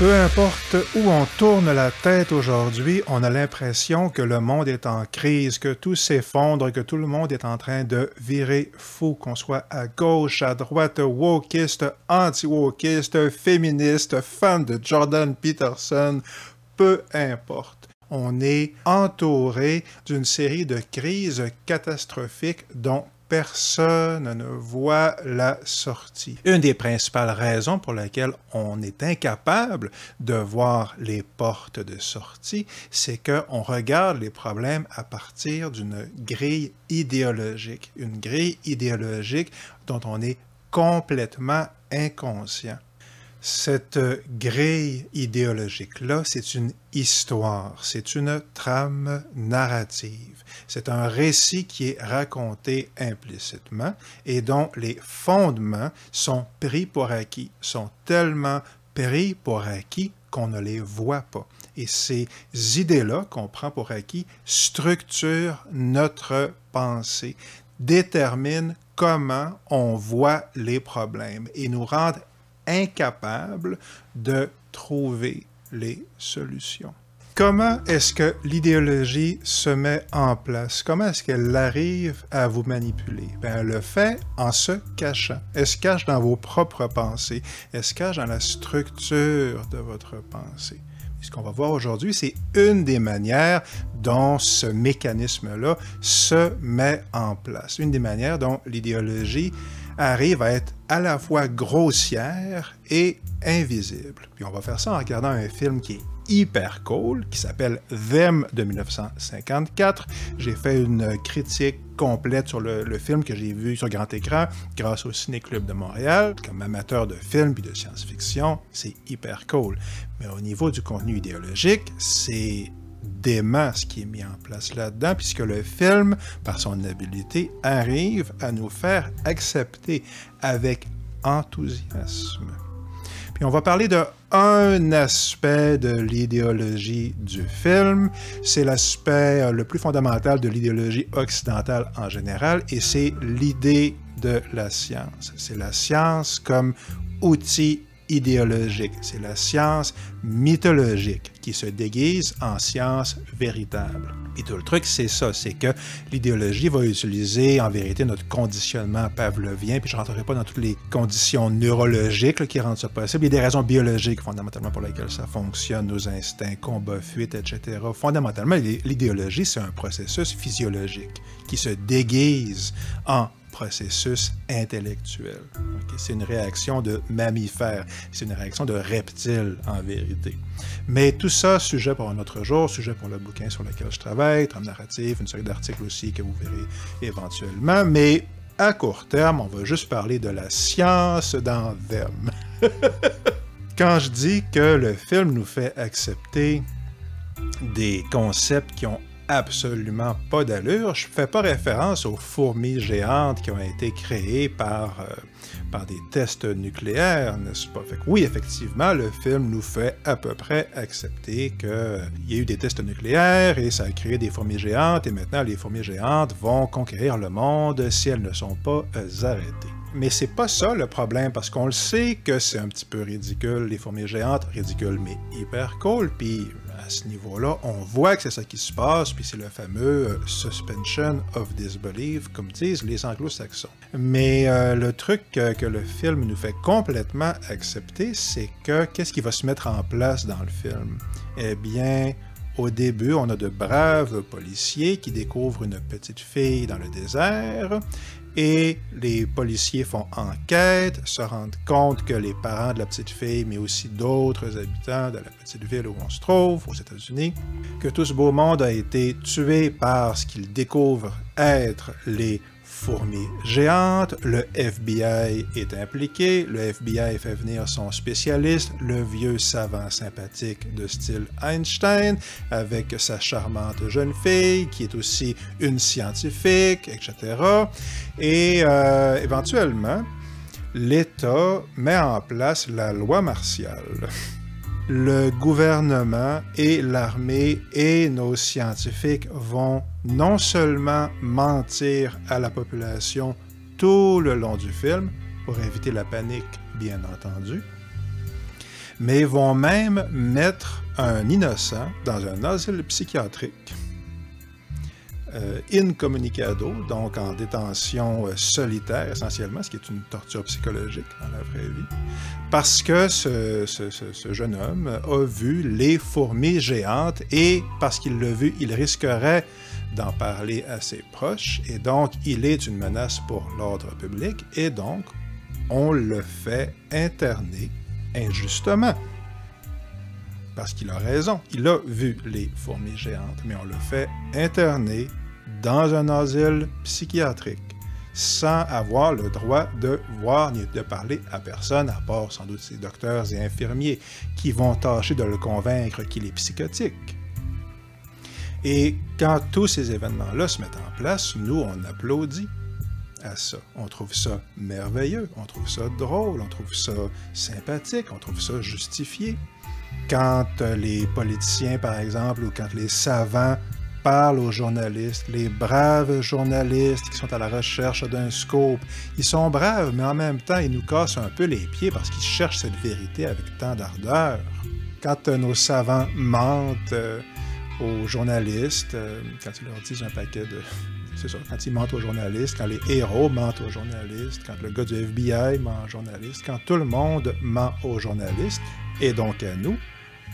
Peu importe où on tourne la tête aujourd'hui, on a l'impression que le monde est en crise, que tout s'effondre, que tout le monde est en train de virer fou, qu'on soit à gauche, à droite, wokiste, anti-wokiste, féministe, fan de Jordan Peterson, peu importe. On est entouré d'une série de crises catastrophiques dont personne ne voit la sortie. Une des principales raisons pour lesquelles on est incapable de voir les portes de sortie, c'est qu'on regarde les problèmes à partir d'une grille idéologique, une grille idéologique dont on est complètement inconscient. Cette grille idéologique-là, c'est une histoire, c'est une trame narrative, c'est un récit qui est raconté implicitement et dont les fondements sont pris pour acquis, sont tellement pris pour acquis qu'on ne les voit pas. Et ces idées-là qu'on prend pour acquis structurent notre pensée, déterminent comment on voit les problèmes et nous rendent incapable de trouver les solutions. Comment est-ce que l'idéologie se met en place? Comment est-ce qu'elle arrive à vous manipuler? Ben, elle le fait en se cachant. Elle se cache dans vos propres pensées. Elle se cache dans la structure de votre pensée. ce qu'on va voir aujourd'hui, c'est une des manières dont ce mécanisme-là se met en place. Une des manières dont l'idéologie arrive à être à la fois grossière et invisible. Puis on va faire ça en regardant un film qui est hyper cool, qui s'appelle Them de 1954. J'ai fait une critique complète sur le, film que j'ai vu sur grand écran grâce au Ciné Club de Montréal. Comme amateur de films et de science-fiction, c'est hyper cool. Mais au niveau du contenu idéologique, c'est des ce qui est mis en place là-dedans, puisque le film, par son habileté, arrive à nous faire accepter avec enthousiasme. Puis on va parler d'un aspect de l'idéologie du film, c'est l'aspect euh, le plus fondamental de l'idéologie occidentale en général, et c'est l'idée de la science. C'est la science comme outil idéologique, c'est la science mythologique qui se déguise en science véritable. Et tout le truc, c'est ça, c'est que l'idéologie va utiliser en vérité notre conditionnement pavlovien, puis je ne rentrerai pas dans toutes les conditions neurologiques qui rendent ça possible, il y a des raisons biologiques fondamentalement pour lesquelles ça fonctionne, nos instincts, combat, fuite, etc. Fondamentalement, l'idéologie, c'est un processus physiologique qui se déguise en processus intellectuel. C'est une réaction de mammifère, c'est une réaction de reptile en vérité. Mais tout ça, sujet pour un autre jour, sujet pour le bouquin sur lequel je travaille, Trame narrative, une série d'articles aussi que vous verrez éventuellement, mais à court terme, on va juste parler de la science dans Them. Quand je dis que le film nous fait accepter des concepts qui ont absolument pas d'allure. Je fais pas référence aux fourmis géantes qui ont été créées par, euh, par des tests nucléaires, n'est-ce pas? Fait oui, effectivement, le film nous fait à peu près accepter qu'il euh, y a eu des tests nucléaires et ça a créé des fourmis géantes et maintenant les fourmis géantes vont conquérir le monde si elles ne sont pas euh, arrêtées. Mais c'est pas ça le problème, parce qu'on le sait que c'est un petit peu ridicule, les fourmis géantes, ridicule mais hyper cool, puis ce niveau-là, on voit que c'est ça qui se passe, puis c'est le fameux euh, suspension of disbelief, comme disent les anglo-saxons. Mais euh, le truc que, que, le film nous fait complètement accepter, c'est que qu'est-ce qui va se mettre en place dans le film? Eh bien, au début, on a de braves policiers qui découvrent une petite fille dans le désert et les policiers font enquête, se rendent compte que les parents de la petite fille, mais aussi d'autres habitants de la petite ville où on se trouve, aux États-Unis, que tout ce beau monde a été tué par ce qu'ils découvrent être les fourmi géante, le FBI est impliqué, le FBI fait venir son spécialiste, le vieux savant sympathique de style Einstein, avec sa charmante jeune fille qui est aussi une scientifique, etc. Et euh, éventuellement, l'État met en place la loi martiale le gouvernement et l'armée et nos scientifiques vont non seulement mentir à la population tout le long du film, pour éviter la panique bien entendu, mais vont même mettre un innocent dans un asile psychiatrique euh, incommunicado, donc en détention euh, solitaire essentiellement, ce qui est une torture psychologique dans la vraie vie, parce que ce, ce jeune homme a vu les fourmis géantes et parce qu'il l'a vu, il risquerait d'en parler à ses proches et donc il est une menace pour l'ordre public et donc on le fait interner injustement parce qu'il a raison. Il a vu les fourmis géantes, mais on le fait interner dans un asile psychiatrique sans avoir le droit de voir ni de parler à personne, à part sans doute ses docteurs et infirmiers qui vont tâcher de le convaincre qu'il est psychotique. Et quand tous ces événements-là se mettent en place, nous, on applaudit à ça. On trouve ça merveilleux, on trouve ça drôle, on trouve ça sympathique, on trouve ça justifié. Quand euh, les politiciens, par exemple, ou quand les savants parle aux journalistes, les braves journalistes qui sont à la recherche d'un scope. Ils sont braves, mais en même temps, ils nous cassent un peu les pieds parce qu'ils cherchent cette vérité avec tant d'ardeur. Quand euh, nos savants mentent euh, aux journalistes, euh, quand ils leur disent un paquet de... C'est ça, quand ils mentent aux journalistes, quand les héros mentent aux journalistes, quand le gars du FBI ment aux journalistes, quand tout le monde ment aux journalistes, et donc à nous,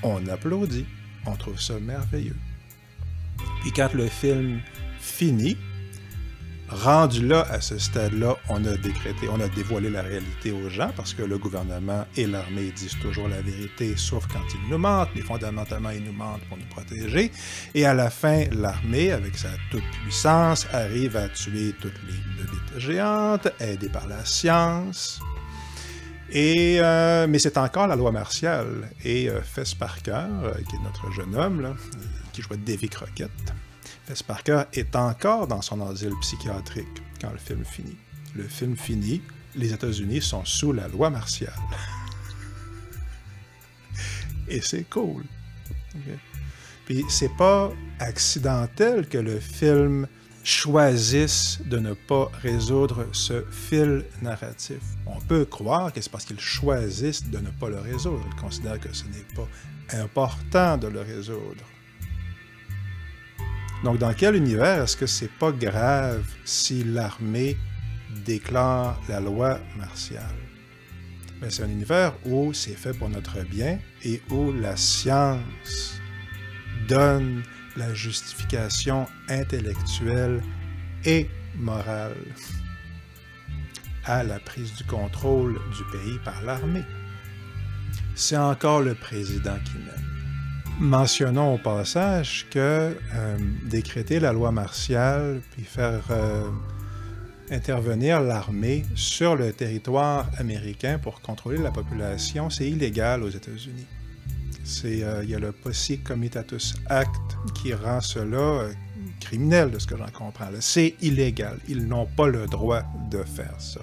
on applaudit. On trouve ça merveilleux. Puis quand le film finit, rendu là, à ce stade-là, on a décrété, on a dévoilé la réalité aux gens parce que le gouvernement et l'armée disent toujours la vérité, sauf quand ils nous mentent, mais fondamentalement, ils nous mentent pour nous protéger. Et à la fin, l'armée, avec sa toute-puissance, arrive à tuer toutes les bébêtes géantes, aidées par la science, et, euh, mais c'est encore la loi martiale. Et euh, Fess Parker, euh, qui est notre jeune homme, qui jouait David Crockett, Fess Parker est encore dans son asile psychiatrique quand le film finit. Le film finit, les États-Unis sont sous la loi martiale. Et c'est cool. Puis c'est pas accidentel que le film choisissent de ne pas résoudre ce fil narratif. On peut croire que c'est parce qu'ils choisissent de ne pas le résoudre. Ils considèrent que ce n'est pas important de le résoudre. Donc, dans quel univers est-ce que c'est pas grave si l'armée déclare la loi martiale? mais ben, c'est un univers où c'est fait pour notre bien et où la science donne la justification intellectuelle et morale à la prise du contrôle du pays par l'armée. C'est encore le président qui mène. Mentionnons au passage que euh, décréter la loi martiale puis faire euh, intervenir l'armée sur le territoire américain pour contrôler la population, c'est illégal aux États-Unis. Euh, il y a le Posse comitatus act qui rend cela euh, criminel, de ce que j'en comprends. C'est illégal. Ils n'ont pas le droit de faire ça.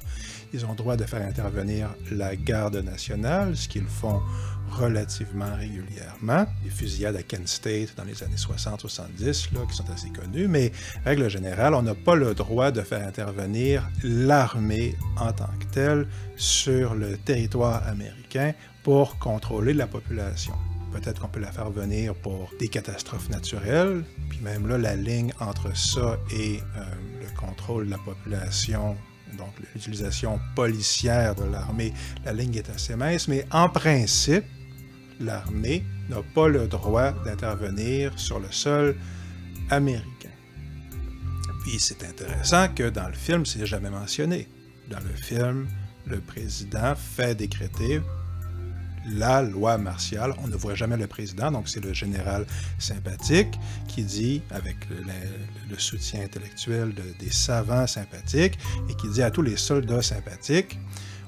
Ils ont le droit de faire intervenir la garde nationale, ce qu'ils font relativement régulièrement. Les fusillades à Kent State dans les années 60-70, qui sont assez connues, mais règle générale, on n'a pas le droit de faire intervenir l'armée en tant que telle sur le territoire américain pour contrôler la population peut-être qu'on peut la faire venir pour des catastrophes naturelles. Puis même là, la ligne entre ça et euh, le contrôle de la population, donc l'utilisation policière de l'armée, la ligne est assez mince, mais en principe, l'armée n'a pas le droit d'intervenir sur le sol américain. Puis c'est intéressant que dans le film, c'est jamais mentionné. Dans le film, le président fait décréter la loi martiale. On ne voit jamais le président, donc c'est le général sympathique qui dit, avec le, soutien intellectuel de, des savants sympathiques, et qui dit à tous les soldats sympathiques,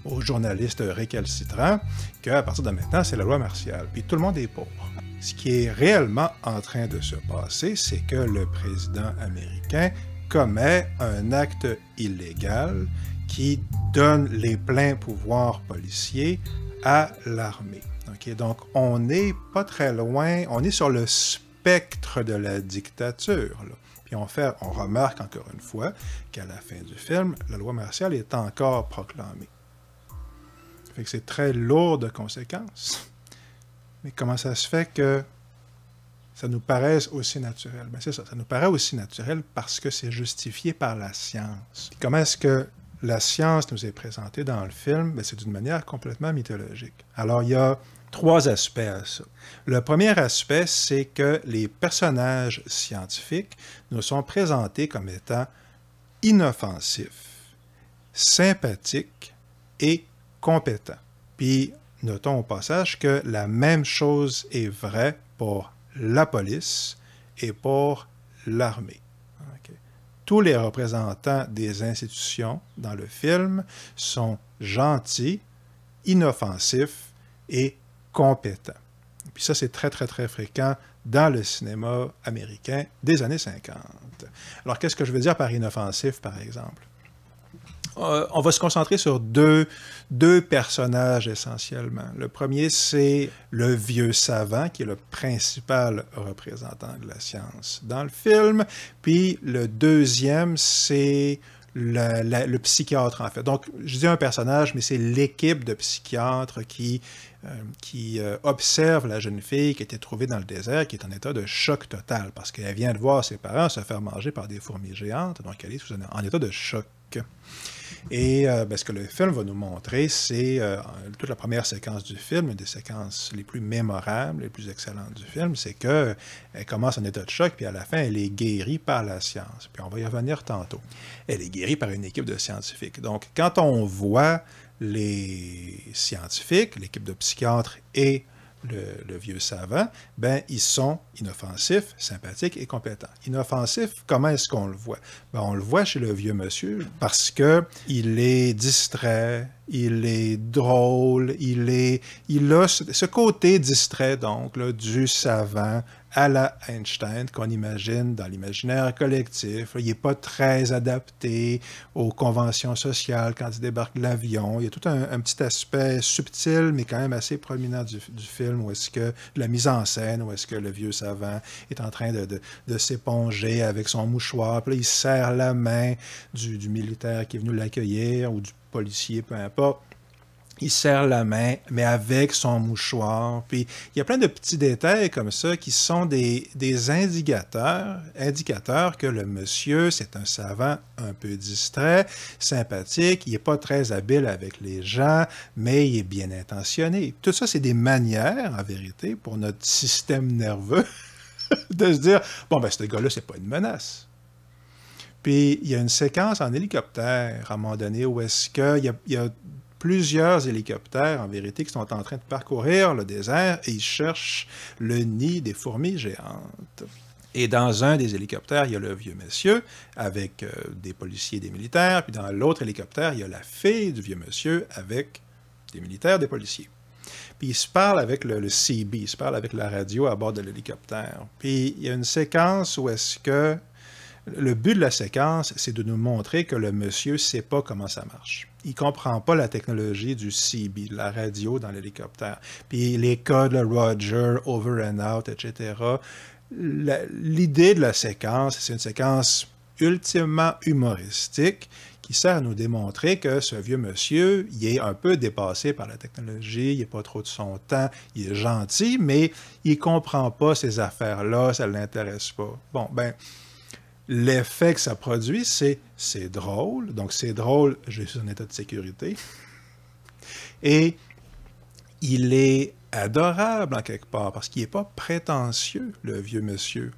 aux journalistes récalcitrants, qu'à partir de maintenant, c'est la loi martiale. Puis tout le monde est pauvre. Ce qui est réellement en train de se passer, c'est que le président américain commet un acte illégal qui donne les pleins pouvoirs policiers à l'armée. donc, on n'est pas très loin, on est sur le spectre de la dictature. Là. Puis on, fait, on remarque encore une fois qu'à la fin du film, la loi martiale est encore proclamée. Fait que c'est très lourd de conséquences. Mais comment ça se fait que ça nous paraisse aussi naturel? Ben, c'est ça, ça nous paraît aussi naturel parce que c'est justifié par la science. comment est-ce que la science nous est présentée dans le film, mais c'est d'une manière complètement mythologique. Alors, il y a trois aspects à ça. Le premier aspect, c'est que les personnages scientifiques nous sont présentés comme étant inoffensifs, sympathiques et compétents. Puis, notons au passage que la même chose est vraie pour la police et pour l'armée tous les représentants des institutions dans le film sont gentils, inoffensifs et compétents. puis ça, c'est très, très, très fréquent dans le cinéma américain des années 50. Alors, qu'est-ce que je veux dire par inoffensif, par exemple? Euh, on va se concentrer sur deux, personnages essentiellement. Le premier, c'est le vieux savant, qui est le principal représentant de la science dans le film. Puis le deuxième, c'est le, psychiatre, en fait. Donc, je dis un personnage, mais c'est l'équipe de psychiatres qui, euh, euh, observe la jeune fille qui a trouvée dans le désert, qui est en état de choc total, parce qu'elle vient de voir ses parents se faire manger par des fourmis géantes, donc elle est en état de choc. Et parce euh, ben, ce que le film va nous montrer, c'est euh, toute la première séquence du film, une des séquences les plus mémorables, les plus excellentes du film, c'est qu'elle euh, commence en état de choc, puis à la fin, elle est guérie par la science. Puis on va y revenir tantôt. Elle est guérie par une équipe de scientifiques. Donc, quand on voit les scientifiques, l'équipe de psychiatres et le, vieux savant, ben, ils sont inoffensifs, sympathiques et compétents. Inoffensifs, comment est-ce qu'on le voit? Ben, on le voit chez le vieux monsieur parce que il est distrait, il est drôle, il est, il a ce, côté distrait, donc, du savant à la Einstein qu'on imagine dans l'imaginaire collectif. Il n'est pas très adapté aux conventions sociales quand il débarque de l'avion. Il y a tout un, petit aspect subtil, mais quand même assez prominent du, film, où est-ce que la mise en scène, où est-ce que le vieux savant est en train de, s'éponger avec son mouchoir. Puis il serre la main du militaire qui est venu l'accueillir ou du policier, peu importe il serre la main, mais avec son mouchoir. Puis il y a plein de petits détails comme ça qui sont des, des indicateurs, indicateurs que le monsieur, c'est un savant un peu distrait, sympathique, il n'est pas très habile avec les gens, mais il est bien intentionné. Tout ça, c'est des manières, en vérité, pour notre système nerveux de se dire, bon, ben ce gars-là, c'est pas une menace. Puis il y a une séquence en hélicoptère à un moment donné où est-ce qu'il y a, plusieurs hélicoptères, en vérité, qui sont en train de parcourir le désert et ils cherchent le nid des fourmis géantes. Et dans un des hélicoptères, il y a le vieux monsieur avec euh, des policiers et des militaires, puis dans l'autre hélicoptère, il y a la fille du vieux monsieur avec des militaires, des policiers. Puis ils se parle avec le, CB, ils se parle avec la radio à bord de l'hélicoptère. Puis il y a une séquence où est-ce que le but de la séquence, c'est de nous montrer que le monsieur ne sait pas comment ça marche il comprend pas la technologie du CB, de la radio dans l'hélicoptère. Puis les codes le Roger, Over and Out, etc. L'idée de la séquence, c'est une séquence ultimement humoristique qui sert à nous démontrer que ce vieux monsieur, il est un peu dépassé par la technologie, il n'a pas trop de son temps, il est gentil, mais il comprend pas ces affaires-là, ça ne l'intéresse pas. Bon, ben, l'effet que ça produit, c'est c'est drôle. Donc, c'est drôle, je suis en état de sécurité. Et il est adorable en quelque part parce qu'il n'est pas prétentieux, le vieux monsieur.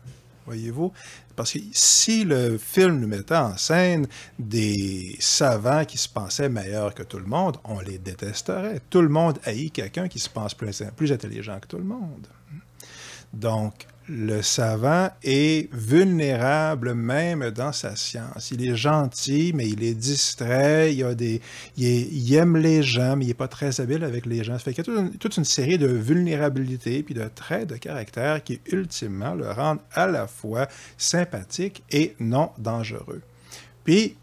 Voyez-vous? Parce que si le film nous mettait en scène des savants qui se pensaient meilleurs que tout le monde, on les détesterait. Tout le monde haït quelqu'un qui se pense plus intelligent que tout le monde. Donc, le savant est vulnérable même dans sa science. Il est gentil, mais il est distrait, il, a des, il, aime les gens, mais il n'est pas très habile avec les gens. Ça fait qu'il y a toute une, toute une, série de vulnérabilités puis de traits de caractère qui, ultimement, le rendent à la fois sympathique et non dangereux. Puis,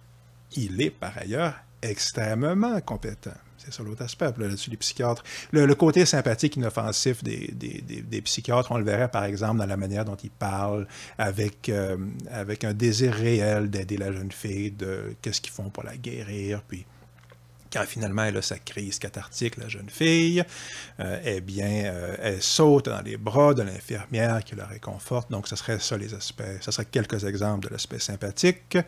il est par ailleurs extrêmement compétent. C'est ça l'autre aspect là-dessus les psychiatres. Le, côté sympathique, inoffensif des, des, des, des, psychiatres, on le verrait par exemple dans la manière dont ils parlent, avec, euh, avec un désir réel d'aider la jeune fille, de qu'est-ce qu'ils font pour la guérir, puis quand finalement elle a sa crise cathartique, la jeune fille, euh, eh bien, euh, elle saute dans les bras de l'infirmière qui la réconforte. Donc, ce serait ça les aspects, ce serait quelques exemples de l'aspect sympathique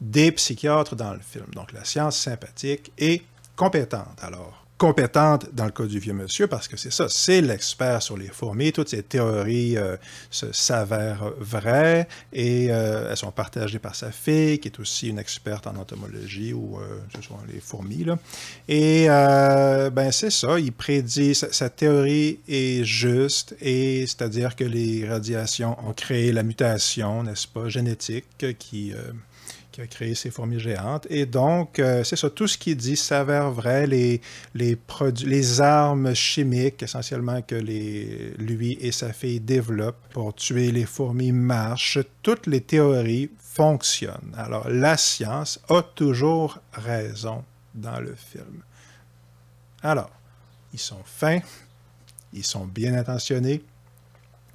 des psychiatres dans le film. Donc, la science sympathique et compétente, alors, compétente dans le cas du vieux monsieur, parce que c'est ça, c'est l'expert sur les fourmis. Toutes ces théories euh, se s'avèrent vraies et euh, elles sont partagées par sa fille, qui est aussi une experte en entomologie ou euh, ce sont les fourmis. Là. Et ben c'est ça, il prédit, sa théorie est juste, et c'est-à-dire que les radiations ont créé la mutation, n'est-ce pas, génétique qui qui a créé ces fourmis géantes. Et donc, euh, c'est ça, tout ce qu'il dit s'avère vrai. Les, les, produits, les armes chimiques, essentiellement, que les, lui et sa fille développent pour tuer les fourmis marchent. Toutes les théories fonctionnent. Alors, la science a toujours raison dans le film. Alors, ils sont fins, ils sont bien intentionnés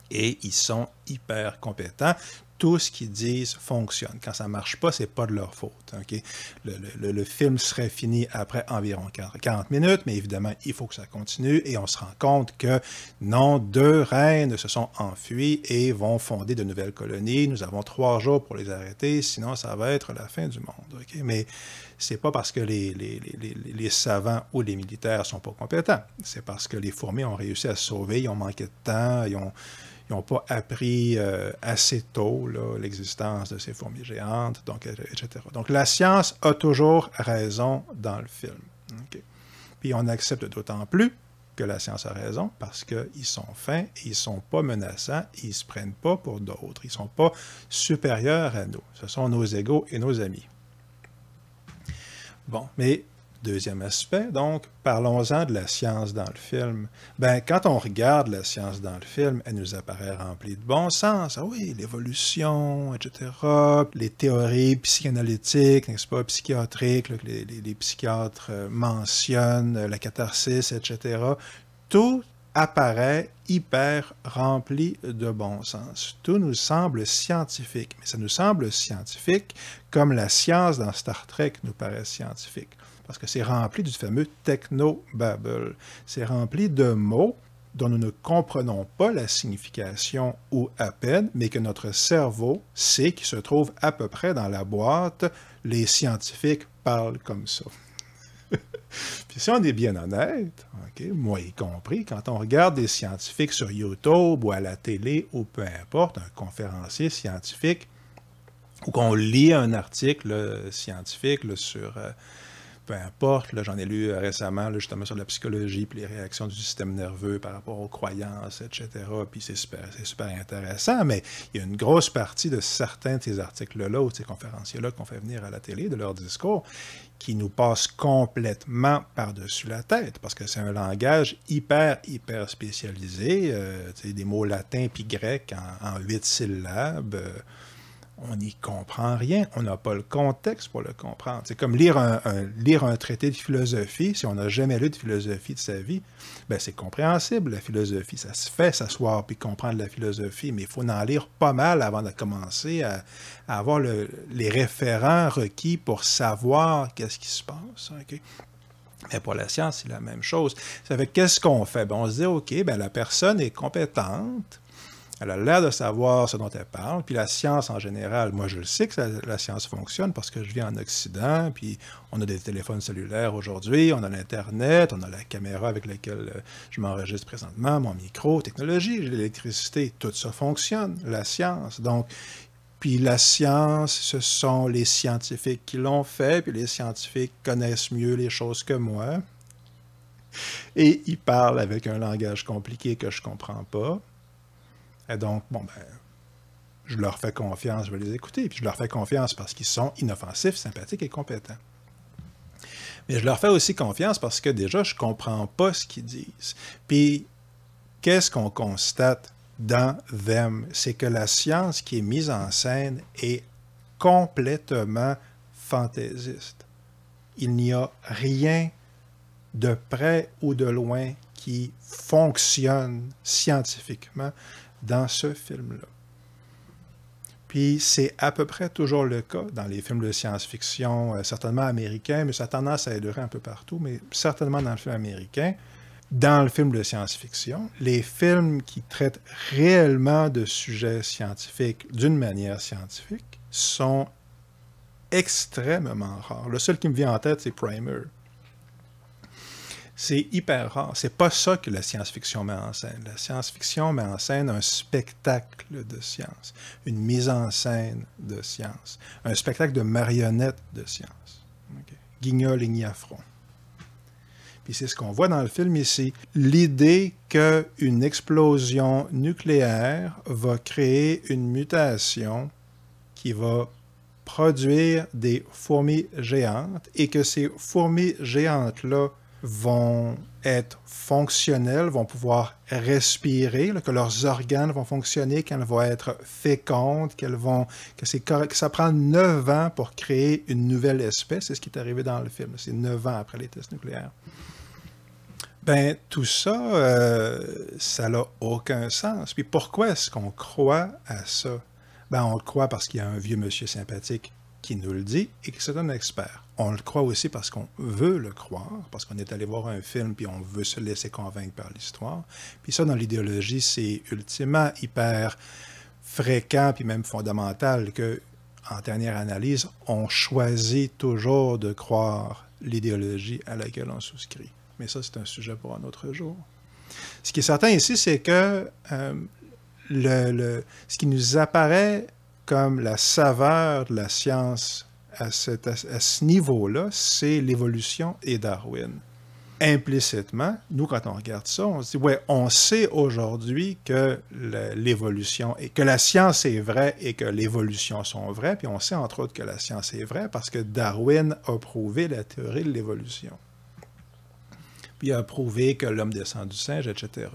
et ils sont hyper compétents tout ce qu'ils disent fonctionne. Quand ça ne marche pas, c'est pas de leur faute. Le, film serait fini après environ 40 minutes, mais évidemment, il faut que ça continue et on se rend compte que non, deux reines se sont enfuies et vont fonder de nouvelles colonies. Nous avons trois jours pour les arrêter, sinon ça va être la fin du monde. Mais Mais c'est pas parce que les, les, savants ou les militaires sont pas compétents. C'est parce que les fourmis ont réussi à se sauver, ils ont manqué de temps, ils ont n'ont pas appris euh, assez tôt l'existence de ces fourmis géantes, donc, etc. Donc la science a toujours raison dans le film. Puis on accepte d'autant plus que la science a raison parce qu'ils sont fins, ils sont pas menaçants, ils ils se prennent pas pour d'autres, ils sont pas supérieurs à nous. Ce sont nos égaux et nos amis. Bon, mais Deuxième aspect, donc, parlons-en de la science dans le film. Ben, quand on regarde la science dans le film, elle nous apparaît remplie de bon sens. Ah oui, l'évolution, etc., les théories psychanalytiques, n'est-ce pas, psychiatriques, les, les psychiatres euh, mentionnent, euh, la catharsis, etc. Tout apparaît hyper rempli de bon sens. Tout nous semble scientifique, mais ça nous semble scientifique comme la science dans Star Trek nous paraît scientifique parce que c'est rempli du fameux techno babble. C'est rempli de mots dont nous ne comprenons pas la signification ou à peine, mais que notre cerveau sait qu'il se trouve à peu près dans la boîte. Les scientifiques parlent comme ça. Puis si on est bien honnête, moi y compris, quand on regarde des scientifiques sur YouTube ou à la télé ou peu importe, un conférencier scientifique, ou qu'on lit un article scientifique sur euh, peu importe. J'en ai lu euh, récemment, justement, sur la psychologie, puis les réactions du système nerveux par rapport aux croyances, etc. Puis c'est super, intéressant, mais il y a une grosse partie de certains de ces articles-là ou de ces conférenciers-là qu'on fait venir à la télé, de leur discours, qui nous passent complètement par-dessus la tête, parce que c'est un langage hyper, hyper spécialisé, euh, des mots latins puis grecs en, huit syllabes. Euh, on n'y comprend rien, on n'a pas le contexte pour le comprendre. C'est comme lire un, lire un traité de philosophie, si on n'a jamais lu de philosophie de sa vie, ben c'est compréhensible, la philosophie. Ça se fait s'asseoir puis comprendre la philosophie, mais il faut en lire pas mal avant de commencer à, avoir les référents requis pour savoir qu'est-ce qui se passe. Mais pour la science, c'est la même chose. Ça fait qu'est-ce qu'on fait? Ben, on se dit, OK, ben, la personne est compétente, elle a l'air de savoir ce dont elle parle. Puis la science en général, moi je le sais que la, science fonctionne parce que je viens en Occident, puis on a des téléphones cellulaires aujourd'hui, on a l'Internet, on a la caméra avec laquelle euh, je m'enregistre présentement, mon micro, technologie, l'électricité, tout ça fonctionne, la science. Donc, puis la science, ce sont les scientifiques qui l'ont fait, puis les scientifiques connaissent mieux les choses que moi. Et ils parlent avec un langage compliqué que je ne comprends pas. Et donc, bon, ben, je leur fais confiance, je vais les écouter, puis je leur fais confiance parce qu'ils sont inoffensifs, sympathiques et compétents. Mais je leur fais aussi confiance parce que déjà, je ne comprends pas ce qu'ils disent. Puis, qu'est-ce qu'on constate dans Them? C'est que la science qui est mise en scène est complètement fantaisiste. Il n'y a rien de près ou de loin qui fonctionne scientifiquement dans ce film-là. Puis c'est à peu près toujours le cas dans les films de science-fiction, euh, certainement américains, mais ça a tendance à être un peu partout, mais certainement dans le film américain. Dans le film de science-fiction, les films qui traitent réellement de sujets scientifiques d'une manière scientifique sont extrêmement rares. Le seul qui me vient en tête, c'est Primer. C'est hyper rare. C'est pas ça que la science-fiction met en scène. La science-fiction met en scène un spectacle de science, une mise en scène de science, un spectacle de marionnettes de science. Guignol et Niafron. Puis c'est ce qu'on voit dans le film ici. L'idée qu'une explosion nucléaire va créer une mutation qui va produire des fourmis géantes et que ces fourmis géantes-là vont être fonctionnels, vont pouvoir respirer, que leurs organes vont fonctionner, qu'elles vont être fécondes, qu'elles vont, que, que, ça prend neuf ans pour créer une nouvelle espèce. C'est ce qui est arrivé dans le film. C'est neuf ans après les tests nucléaires. Ben, tout ça, euh, ça n'a aucun sens. Puis pourquoi est-ce qu'on croit à ça? Ben, on le croit parce qu'il y a un vieux monsieur sympathique qui nous le dit et que c'est un expert. On le croit aussi parce qu'on veut le croire, parce qu'on est allé voir un film puis on veut se laisser convaincre par l'histoire. Puis ça, dans l'idéologie, c'est ultimement hyper fréquent puis même fondamental que, en dernière analyse, on choisit toujours de croire l'idéologie à laquelle on souscrit. Mais ça, c'est un sujet pour un autre jour. Ce qui est certain ici, c'est que euh, le, ce qui nous apparaît comme la saveur de la science à, ce niveau-là, c'est l'évolution et Darwin. Implicitement, nous, quand on regarde ça, on se dit, ouais, on sait aujourd'hui que l'évolution, et que la science est vraie et que l'évolution sont vraies, puis on sait entre autres que la science est vraie parce que Darwin a prouvé la théorie de l'évolution. Puis il a prouvé que l'homme descend du singe, etc.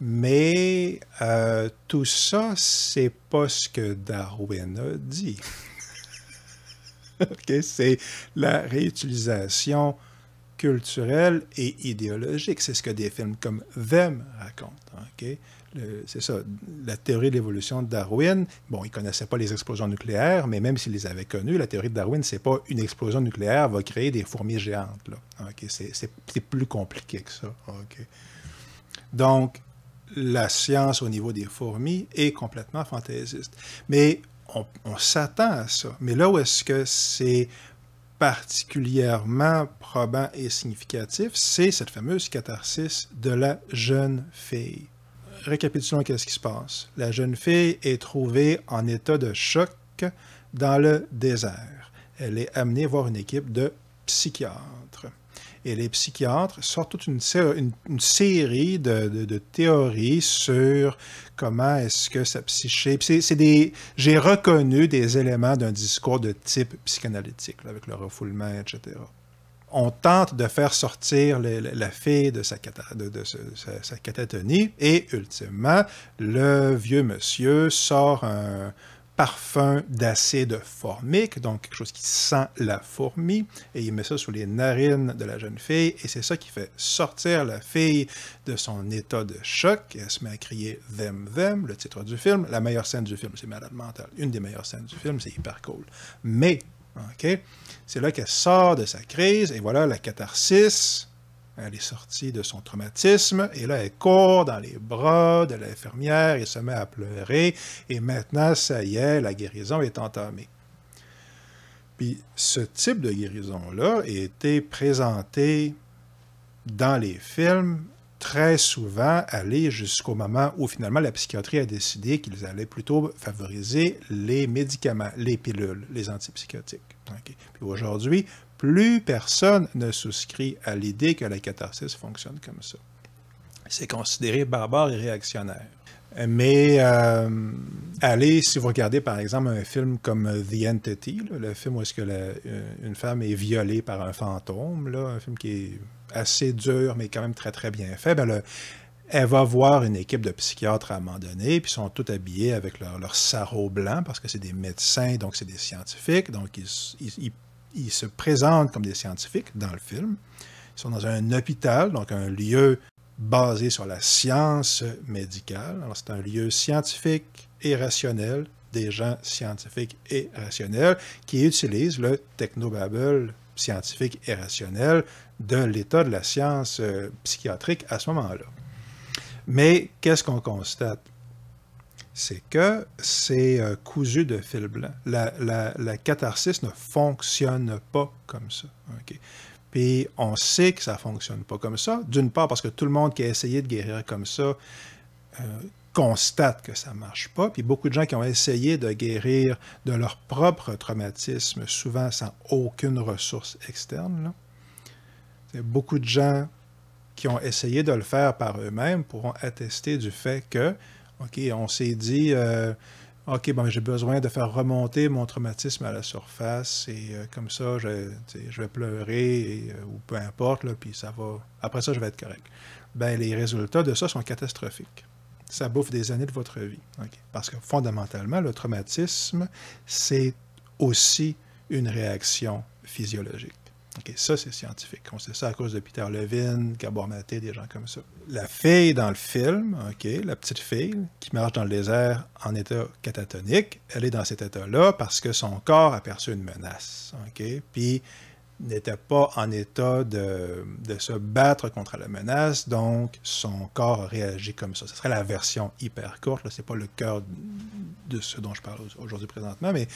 Mais euh, tout ça, c'est pas ce que Darwin a dit. c'est la réutilisation culturelle et idéologique. C'est ce que des films comme Vem racontent. C'est ça, la théorie de l'évolution de Darwin. Bon, il ne connaissait pas les explosions nucléaires, mais même s'il les avait connues, la théorie de Darwin, c'est pas une explosion nucléaire va créer des fourmis géantes. C'est plus compliqué que ça. Donc, la science au niveau des fourmis est complètement fantaisiste. Mais on, s'attend à ça. Mais là où est-ce que c'est particulièrement probant et significatif, c'est cette fameuse catharsis de la jeune fille. Récapitulons qu'est-ce qui se passe. La jeune fille est trouvée en état de choc dans le désert. Elle est amenée voir une équipe de psychiatres et les psychiatres sortent toute une, série de, théories sur comment est-ce que sa psyché... C'est des... J'ai reconnu des éléments d'un discours de type psychanalytique, avec le refoulement, etc. On tente de faire sortir la, fille de, sa, de, sa, sa catatonie et, ultimement, le vieux monsieur sort un parfum d'acide formique, donc quelque chose qui sent la fourmi, et il met ça sous les narines de la jeune fille, et c'est ça qui fait sortir la fille de son état de choc, elle se met à crier « Them, them », le titre du film. La meilleure scène du film, c'est Malade mentale. Une des meilleures scènes du film, c'est hyper cool. Mais, OK, c'est là qu'elle sort de sa crise, et voilà la catharsis, elle est sortie de son traumatisme et là, elle court dans les bras de l'infirmière et se met à pleurer. Et maintenant, ça y est, la guérison est entamée. Puis ce type de guérison-là a été présenté dans les films très souvent aller jusqu'au moment où finalement la psychiatrie a décidé qu'ils allaient plutôt favoriser les médicaments, les pilules, les antipsychotiques. Puis aujourd'hui, plus personne ne souscrit à l'idée que la catharsis fonctionne comme ça. C'est considéré barbare et réactionnaire. Mais euh, allez, si vous regardez par exemple un film comme The Entity, le film où est-ce que euh, une femme est violée par un fantôme, là, un film qui est assez dur mais quand même très très bien fait, ben, elle va voir une équipe de psychiatres à un moment donné, puis ils sont tous habillés avec leur, leur sarrau blanc parce que c'est des médecins, donc c'est des scientifiques, donc ils, ils, ils ils se présentent comme des scientifiques dans le film. Ils sont dans un hôpital, donc un lieu basé sur la science médicale. c'est un lieu scientifique et rationnel, des gens scientifiques et rationnels qui utilisent le technobabble scientifique et rationnel de l'état de la science euh, psychiatrique à ce moment-là. Mais qu'est-ce qu'on constate? c'est que c'est euh, cousu de fil blanc. La, catharsis ne fonctionne pas comme ça. Puis on sait que ça ne fonctionne pas comme ça, d'une part parce que tout le monde qui a essayé de guérir comme ça euh, constate que ça ne marche pas, puis beaucoup de gens qui ont essayé de guérir de leur propre traumatisme, souvent sans aucune ressource externe. Beaucoup de gens qui ont essayé de le faire par eux-mêmes pourront attester du fait que on s'est dit, euh, OK, j'ai besoin de faire remonter mon traumatisme à la surface et euh, comme ça, je, vais pleurer euh, ou peu importe, puis ça va. Après ça, je vais être correct. Ben, les résultats de ça sont catastrophiques. Ça bouffe des années de votre vie. Parce que fondamentalement, le traumatisme, c'est aussi une réaction physiologique ça, c'est scientifique. On sait ça à cause de Peter Levin, Gabor Maté, des gens comme ça. La fille dans le film, OK, la petite fille qui marche dans le désert en état catatonique, elle est dans cet état-là parce que son corps a perçu une menace, OK? Puis n'était pas en état de, se battre contre la menace, donc son corps réagit comme ça. Ce serait la version hyper courte, ce n'est pas le cœur de ce dont je parle aujourd'hui présentement, mais,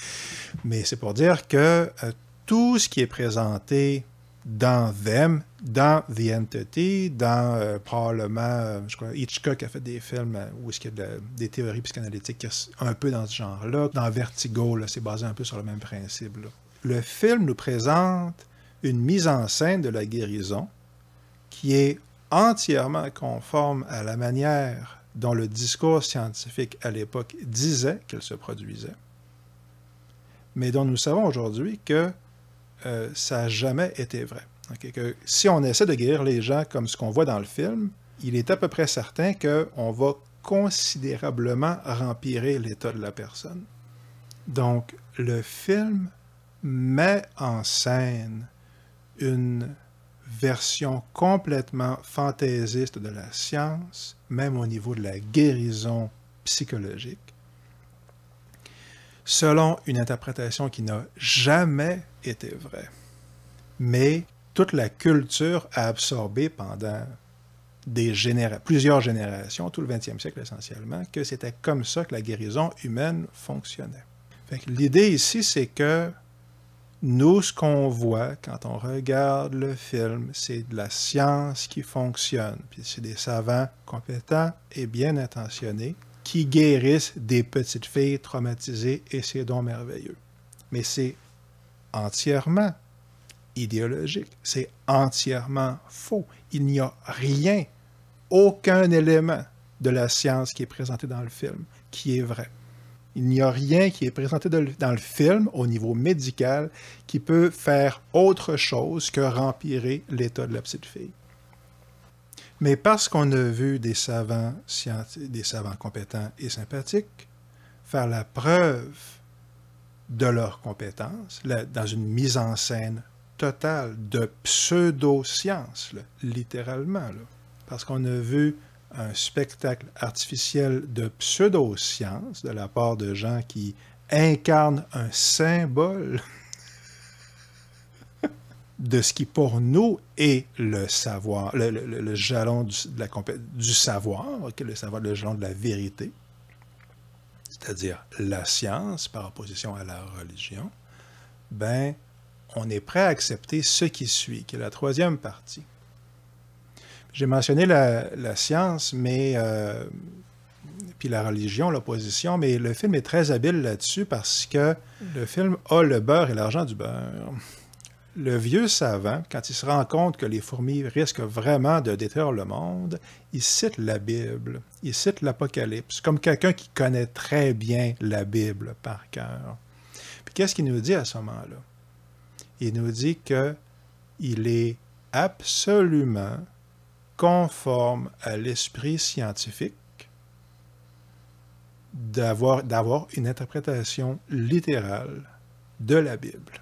mais c'est pour dire que euh, tout ce qui est présenté dans Them, dans The Entity, dans euh, probablement, euh, je crois, Hitchcock a fait des films euh, où est-ce y a des théories psychanalytiques un peu dans ce genre-là. Dans Vertigo, c'est basé un peu sur le même principe. Le film nous présente une mise en scène de la guérison qui est entièrement conforme à la manière dont le discours scientifique à l'époque disait qu'elle se produisait, mais dont nous savons aujourd'hui que euh, ça n'a jamais été vrai. si on essaie de guérir les gens comme ce qu'on voit dans le film, il est à peu près certain qu'on va considérablement rempirer l'état de la personne. Donc, le film met en scène une version complètement fantaisiste de la science, même au niveau de la guérison psychologique selon une interprétation qui n'a jamais été vraie. Mais toute la culture a absorbé pendant plusieurs générations, tout le 20e siècle essentiellement, que c'était comme ça que la guérison humaine fonctionnait. L'idée ici, c'est que nous, ce qu'on voit quand on regarde le film, c'est de la science qui fonctionne. Puis c'est des savants compétents et bien intentionnés qui guérissent des petites filles traumatisées et c'est dons merveilleux. Mais c'est entièrement idéologique, c'est entièrement faux. Il n'y a rien, aucun élément de la science qui est présenté dans le film qui est vrai. Il n'y a rien qui est présenté dans le film au niveau médical qui peut faire autre chose que rempirer l'état de la petite fille. Mais parce qu'on a vu des savants, des savants compétents et sympathiques faire la preuve de leur compétence dans une mise en scène totale de pseudo-science, littéralement, parce qu'on a vu un spectacle artificiel de pseudo-science de la part de gens qui incarnent un symbole de ce qui pour nous est le savoir, le, jalon du, de la, du savoir, le savoir, le jalon de la vérité, c'est-à-dire la science par opposition à la religion, ben, on est prêt à accepter ce qui suit, qui est la troisième partie. J'ai mentionné la, science, mais euh, puis la religion, l'opposition, mais le film est très habile là-dessus parce que le film a le beurre et l'argent du beurre le vieux savant, quand il se rend compte que les fourmis risquent vraiment de détruire le monde, il cite la Bible, il cite l'Apocalypse, comme quelqu'un qui connaît très bien la Bible par cœur. Puis qu'est-ce qu'il nous dit à ce moment-là? Il nous dit que il est absolument conforme à l'esprit scientifique d'avoir une interprétation littérale de la Bible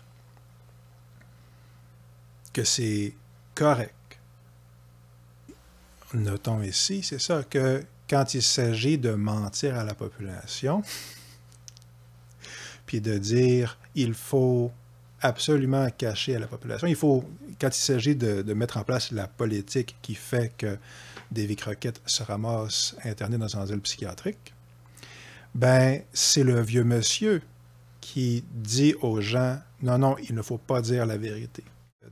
c'est correct. Notons ici, c'est ça, que quand il s'agit de mentir à la population, puis de dire il faut absolument cacher à la population, il faut, quand il s'agit de, mettre en place la politique qui fait que Davy croquette se ramasse interné dans un asile psychiatrique, ben c'est le vieux monsieur qui dit aux gens non, non, il ne faut pas dire la vérité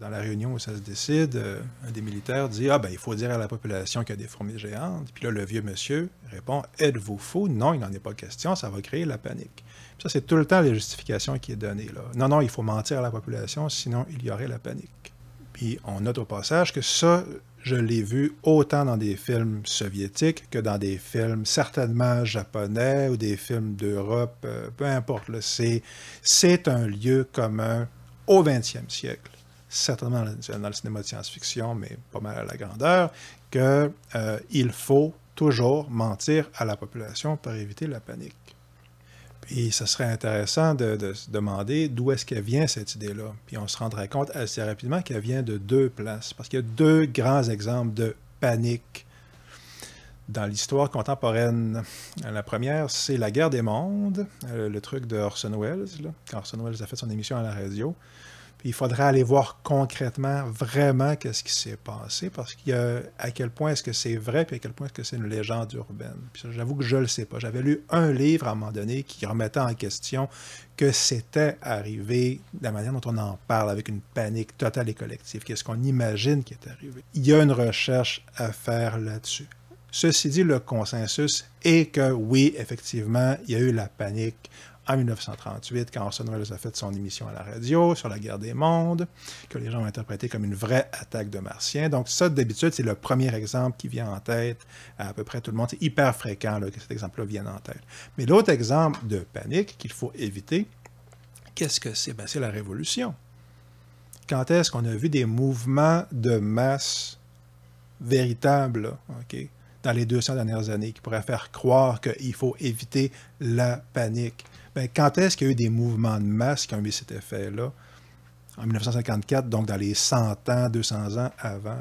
dans la réunion où ça se décide, euh, un des militaires dit Ah, ben, il faut dire à la population qu'il y a des fourmis géantes. Puis là, le vieux monsieur répond Êtes-vous fou Non, il n'en est pas question, ça va créer la panique. ça, c'est tout le temps les justification qui est donnée. Là. Non, non, il faut mentir à la population, sinon il y aurait la panique. Puis on note au passage que ça, je l'ai vu autant dans des films soviétiques que dans des films certainement japonais ou des films d'Europe, euh, peu importe. C'est un lieu commun au 20e siècle certainement dans le cinéma de science-fiction, mais pas mal à la grandeur, qu'il euh, faut toujours mentir à la population pour éviter la panique. Puis ce serait intéressant de, se demander d'où est-ce qu'elle vient cette idée-là. Puis on se rendrait compte assez rapidement qu'elle vient de deux places, parce qu'il y a deux grands exemples de panique dans l'histoire contemporaine. La première, c'est La guerre des mondes, euh, le truc de Orson Welles, quand Orson Welles a fait son émission à la radio, il faudra aller voir concrètement vraiment qu'est-ce qui s'est passé, parce qu'il y a à quel point est-ce que c'est vrai, puis à quel point est-ce que c'est une légende urbaine. j'avoue que je ne le sais pas. J'avais lu un livre à un moment donné qui remettait en question que c'était arrivé de la manière dont on en parle, avec une panique totale et collective. Qu'est-ce qu'on imagine qui est arrivé? Il y a une recherche à faire là-dessus. Ceci dit, le consensus est que oui, effectivement, il y a eu la panique en 1938, quand Orson Welles a fait son émission à la radio sur la guerre des mondes, que les gens ont interprété comme une vraie attaque de Martiens. Donc ça, d'habitude, c'est le premier exemple qui vient en tête à, peu près tout le monde. C'est hyper fréquent que cet exemple-là vienne en tête. Mais l'autre exemple de panique qu'il faut éviter, qu'est-ce que c'est? Ben, c'est la révolution. Quand est-ce qu'on a vu des mouvements de masse véritables, OK, dans les 200 dernières années, qui pourraient faire croire qu'il faut éviter la panique? Ben, quand est-ce qu'il y a eu des mouvements de masse qui ont eu cet effet-là? En 1954, donc dans les 100 ans, 200 ans avant.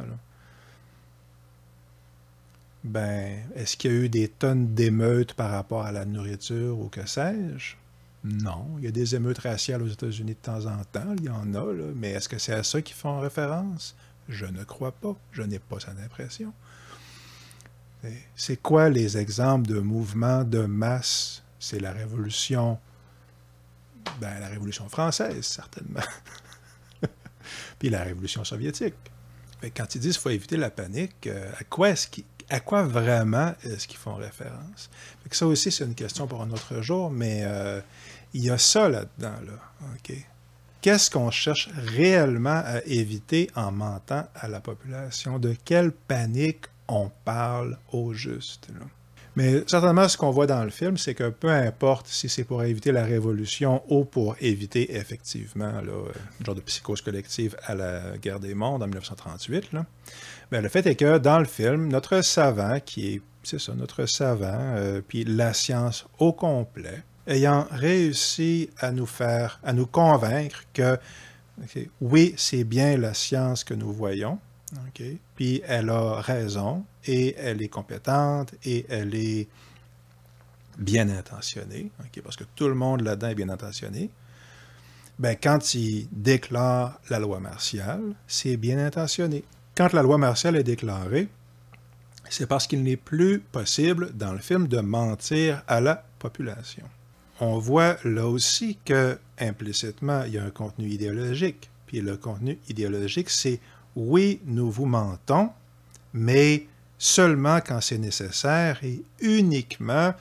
Ben, est-ce qu'il y a eu des tonnes d'émeutes par rapport à la nourriture ou que sais-je? Non. Il y a des émeutes raciales aux États-Unis de temps en temps, il y en a, mais est-ce que c'est à ça qu'ils font référence? Je ne crois pas. Je n'ai pas cette impression. C'est quoi les exemples de mouvements de masse c'est la Révolution, ben, la Révolution française, certainement, puis la Révolution soviétique. quand ils disent qu'il faut éviter la panique, euh, à quoi est-ce quoi vraiment est-ce qu'ils font référence? ça aussi, c'est une question pour un autre jour, mais euh, il y a ça là-dedans. Là. Qu'est-ce qu'on cherche réellement à éviter en mentant à la population? De quelle panique on parle au juste? Mais certainement, ce qu'on voit dans le film, c'est que peu importe si c'est pour éviter la révolution ou pour éviter effectivement le genre de psychose collective à la guerre des mondes en 1938, ben, le fait est que dans le film, notre savant, qui est, c'est ça, notre savant, euh, puis la science au complet, ayant réussi à nous faire, à nous convaincre que oui, c'est bien la science que nous voyons, puis elle a raison, et elle est compétente et elle est bien intentionnée, parce que tout le monde là-dedans est bien intentionné, ben, quand il déclare la loi martiale, c'est bien intentionné. Quand la loi martiale est déclarée, c'est parce qu'il n'est plus possible dans le film de mentir à la population. On voit là aussi que implicitement, il y a un contenu idéologique. Puis le contenu idéologique, c'est oui, nous vous mentons, mais seulement quand c'est nécessaire et uniquement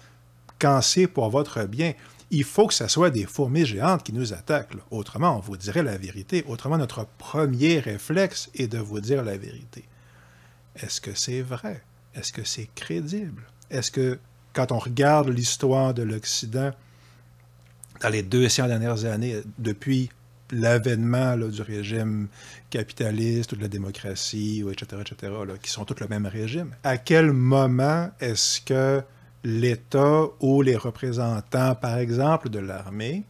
quand c'est pour votre bien. Il faut que ce soit des fourmis géantes qui nous attaquent. Autrement, on vous dirait la vérité. Autrement, notre premier réflexe est de vous dire la vérité. Est-ce que c'est vrai? Est-ce que c'est crédible? Est-ce que, quand on regarde l'histoire de l'Occident, dans les 200 dernières années, depuis l'avènement du régime capitaliste ou de la démocratie, ou etc., etc., qui sont tous le même régime. À quel moment est-ce que l'État ou les représentants, par exemple, de l'armée,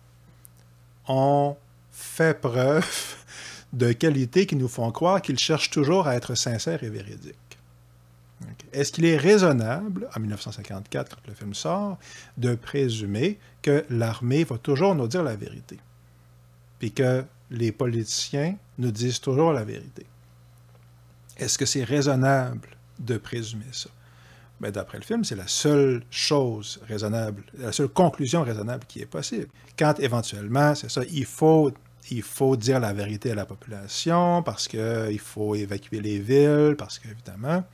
ont fait preuve de qualités qui nous font croire qu'ils cherchent toujours à être sincères et véridiques? Est-ce qu'il est raisonnable, en 1954, quand le film sort, de présumer que l'armée va toujours nous dire la vérité? et que les politiciens nous disent toujours la vérité. Est-ce que c'est raisonnable de présumer ça? Ben, D'après le film, c'est la seule chose raisonnable, la seule conclusion raisonnable qui est possible. Quand éventuellement, c'est ça, il faut, il faut dire la vérité à la population parce qu'il faut évacuer les villes, parce qu'évidemment,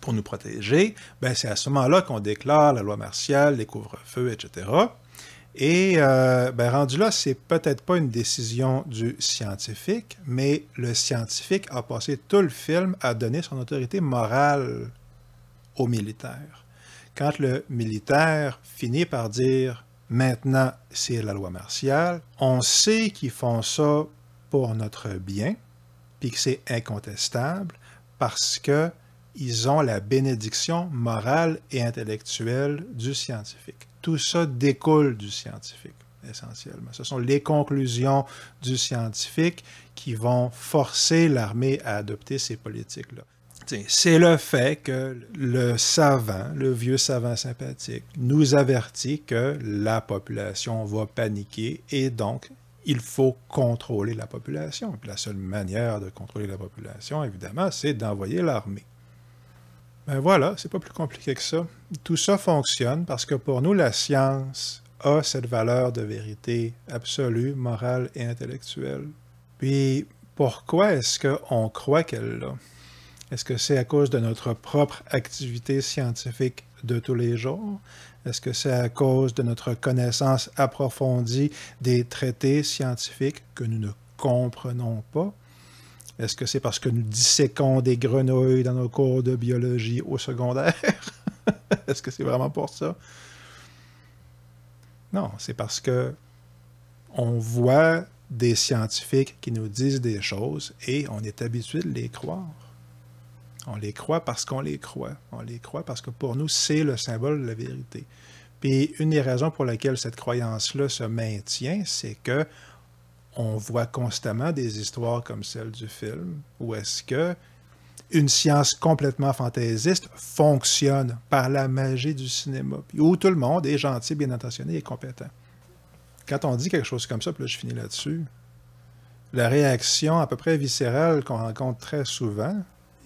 pour nous protéger, ben, c'est à ce moment-là qu'on déclare la loi martiale, les couvre-feux, etc. Et euh, ben, rendu là, c'est peut-être pas une décision du scientifique, mais le scientifique a passé tout le film à donner son autorité morale au militaire. Quand le militaire finit par dire maintenant c'est la loi martiale, on sait qu'ils font ça pour notre bien, puis que c'est incontestable parce que ils ont la bénédiction morale et intellectuelle du scientifique tout ça découle du scientifique, essentiellement. Ce sont les conclusions du scientifique qui vont forcer l'armée à adopter ces politiques-là. C'est le fait que le savant, le vieux savant sympathique, nous avertit que la population va paniquer et donc il faut contrôler la population. La seule manière de contrôler la population, évidemment, c'est d'envoyer l'armée. Ben voilà, c'est pas plus compliqué que ça. Tout ça fonctionne parce que pour nous, la science a cette valeur de vérité absolue, morale et intellectuelle. Puis pourquoi est-ce qu'on croit qu'elle l'a? Est-ce que c'est à cause de notre propre activité scientifique de tous les jours? Est-ce que c'est à cause de notre connaissance approfondie des traités scientifiques que nous ne comprenons pas? Est-ce que c'est parce que nous disséquons des grenouilles dans nos cours de biologie au secondaire? Est-ce que c'est vraiment pour ça? Non, c'est parce que on voit des scientifiques qui nous disent des choses et on est habitué de les croire. On les croit parce qu'on les croit. On les croit parce que pour nous, c'est le symbole de la vérité. Puis une des raisons pour laquelle cette croyance-là se maintient, c'est que on voit constamment des histoires comme celle du film, où est-ce que une science complètement fantaisiste fonctionne par la magie du cinéma, où tout le monde est gentil, bien intentionné et compétent. Quand on dit quelque chose comme ça, puis là je finis là-dessus, la réaction à peu près viscérale qu'on rencontre très souvent,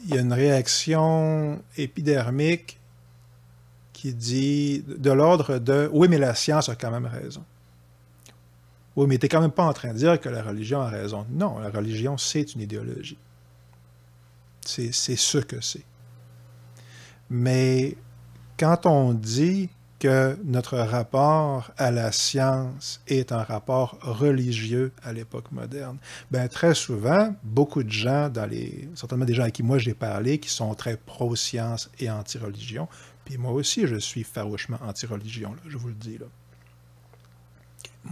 il y a une réaction épidermique qui dit de l'ordre de oui, mais la science a quand même raison. Oui, mais tu n'es quand même pas en train de dire que la religion a raison. Non, la religion, c'est une idéologie. C'est ce que c'est. Mais quand on dit que notre rapport à la science est un rapport religieux à l'époque moderne. Ben, très souvent, beaucoup de gens, certainement des gens avec qui moi j'ai parlé, qui sont très pro-science et anti-religion, puis moi aussi je suis farouchement anti-religion, je vous le dis. Là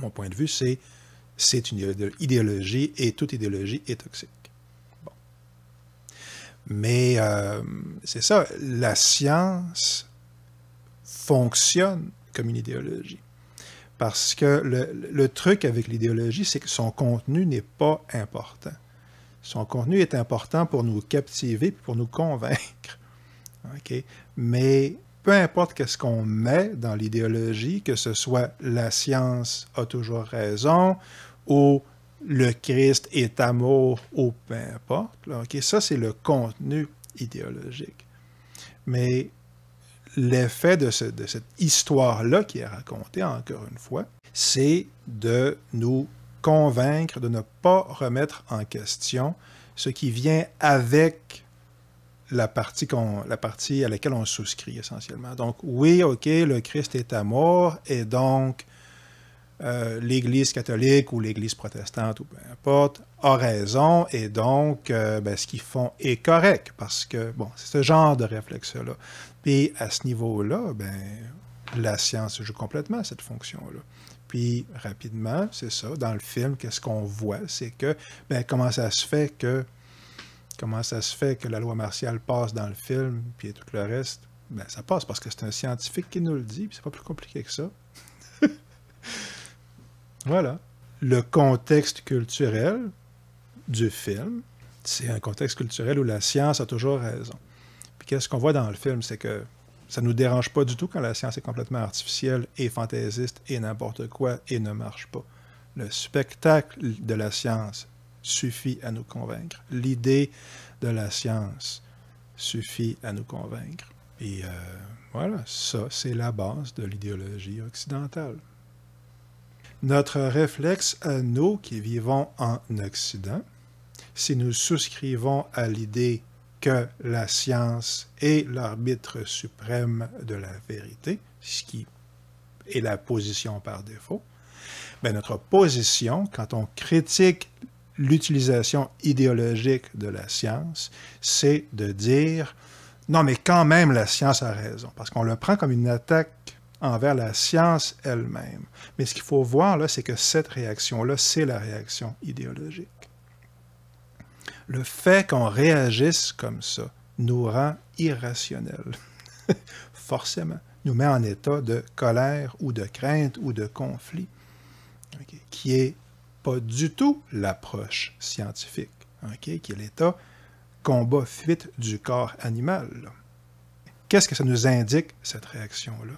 mon point de vue, c'est c'est une idéologie et toute idéologie est toxique. Mais euh, c'est ça, la science fonctionne comme une idéologie. Parce que le, truc avec l'idéologie, c'est que son contenu n'est pas important. Son contenu est important pour nous captiver, pour nous convaincre. Okay? Mais peu importe qu'est-ce qu'on met dans l'idéologie, que ce soit la science a toujours raison ou le Christ est amour ou peu importe. Là, Ça, c'est le contenu idéologique. Mais l'effet de, de cette histoire-là qui est racontée, encore une fois, c'est de nous convaincre de ne pas remettre en question ce qui vient avec la partie, la partie à laquelle on souscrit essentiellement. Donc, oui, OK, le Christ est à mort, et donc euh, l'Église catholique ou l'Église protestante, ou peu importe, a raison, et donc euh, ben, ce qu'ils font est correct, parce que, bon, c'est ce genre de réflexe-là. Puis à ce niveau-là, ben, la science joue complètement cette fonction-là. Puis rapidement, c'est ça, dans le film, qu'est-ce qu'on voit, c'est que, ben, comment ça se fait que Comment ça se fait que la loi martiale passe dans le film, puis tout le reste? Ben, ça passe parce que c'est un scientifique qui nous le dit, puis c'est pas plus compliqué que ça. voilà. Le contexte culturel du film, c'est un contexte culturel où la science a toujours raison. Puis qu'est-ce qu'on voit dans le film, c'est que ça ne nous dérange pas du tout quand la science est complètement artificielle et fantaisiste et n'importe quoi et ne marche pas. Le spectacle de la science, suffit à nous convaincre. L'idée de la science suffit à nous convaincre. Et euh, voilà, ça, c'est la base de l'idéologie occidentale. Notre réflexe à nous qui vivons en Occident, si nous souscrivons à l'idée que la science est l'arbitre suprême de la vérité, ce qui est la position par défaut, mais ben, notre position, quand on critique l'utilisation idéologique de la science, c'est de dire non, mais quand même, la science a raison, parce qu'on le prend comme une attaque envers la science elle-même. Mais ce qu'il faut voir, là, c'est que cette réaction-là, c'est la réaction idéologique. Le fait qu'on réagisse comme ça nous rend irrationnels, forcément, nous met en état de colère ou de crainte ou de conflit, qui est pas du tout l'approche scientifique, qui est l'état combat fuite du corps animal. Qu'est-ce que ça nous indique, cette réaction-là?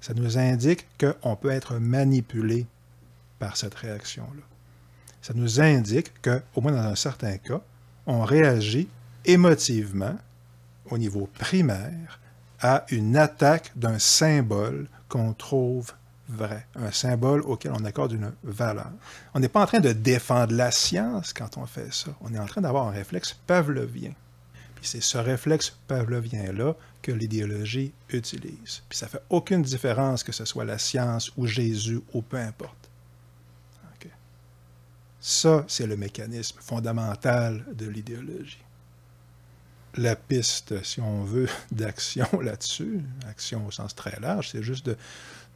Ça nous indique qu'on peut être manipulé par cette réaction-là. Ça nous indique que, au moins dans un certain cas, on réagit émotivement, au niveau primaire, à une attaque d'un symbole qu'on trouve vrai, un symbole auquel on accorde une valeur. On n'est pas en train de défendre la science quand on fait ça. On est en train d'avoir un réflexe pavlovien. Puis c'est ce réflexe pavlovien-là que l'idéologie utilise. Puis ça fait aucune différence que ce soit la science ou Jésus ou peu importe. Ça, c'est le mécanisme fondamental de l'idéologie la piste, si on veut, d'action là-dessus, action au sens très large, c'est juste de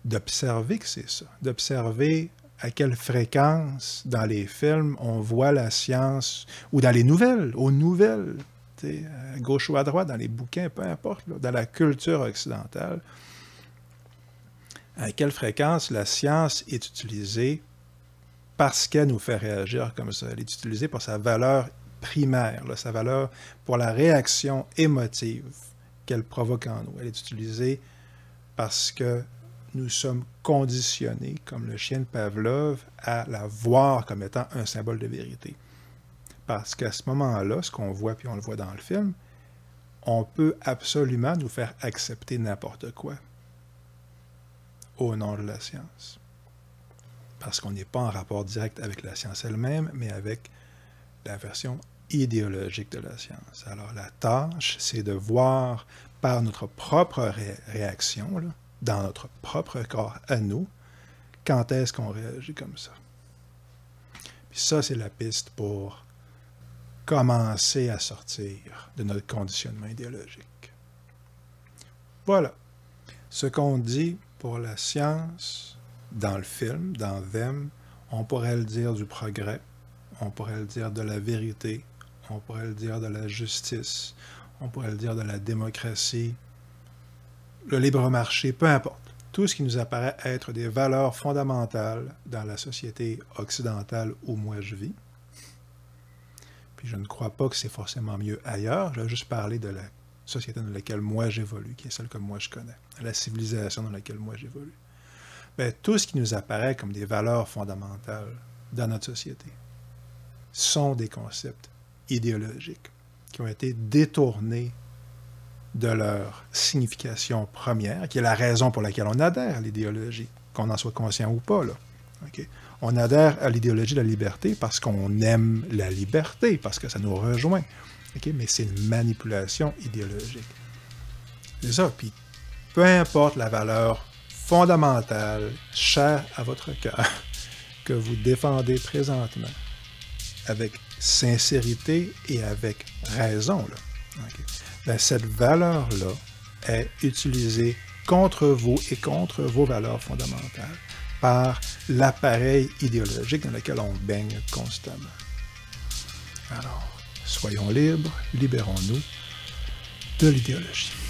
d'observer que c'est ça, d'observer à quelle fréquence dans les films on voit la science, ou dans les nouvelles, aux nouvelles, à gauche ou à droite, dans les bouquins, peu importe, dans la culture occidentale, à quelle fréquence la science est utilisée parce qu'elle nous fait réagir comme ça. Elle est utilisée pour sa valeur primaire, sa valeur pour la réaction émotive qu'elle provoque en nous. Elle est utilisée parce que nous sommes conditionnés, comme le chien de Pavlov, à la voir comme étant un symbole de vérité. Parce qu'à ce moment-là, ce qu'on voit, puis on le voit dans le film, on peut absolument nous faire accepter n'importe quoi au nom de la science. Parce qu'on n'est pas en rapport direct avec la science elle-même, mais avec la version idéologique de la science. Alors la tâche, c'est de voir par notre propre réaction, là, dans notre propre corps à nous, quand est-ce qu'on réagit comme ça? Puis ça, c'est la piste pour commencer à sortir de notre conditionnement idéologique. Voilà ce qu'on dit pour la science dans le film, dans VEM, on pourrait le dire du progrès, on pourrait le dire de la vérité, on pourrait le dire de la justice, on pourrait le dire de la démocratie, le libre marché, peu importe, tout ce qui nous apparaît être des valeurs fondamentales dans la société occidentale où moi je vis. Puis je ne crois pas que c'est forcément mieux ailleurs, je vais juste parler de la société dans laquelle moi j'évolue, qui est celle que moi je connais, la civilisation dans laquelle moi j'évolue. Mais ben, tout ce qui nous apparaît comme des valeurs fondamentales dans notre société sont des concepts idéologiques qui ont été détournés de leur signification première, qui est la raison pour laquelle on adhère à l'idéologie, qu'on en soit conscient ou pas. On adhère à l'idéologie de la liberté parce qu'on aime la liberté, parce que ça nous rejoint. Mais c'est une manipulation idéologique. C'est ça. Puis peu importe la valeur fondamentale, chère à votre cœur, que vous défendez présentement, avec sincérité et avec raison. Ben, cette valeur-là est utilisée contre vous et contre vos valeurs fondamentales par l'appareil idéologique dans lequel on baigne constamment. Alors, soyons libres, libérons-nous de l'idéologie.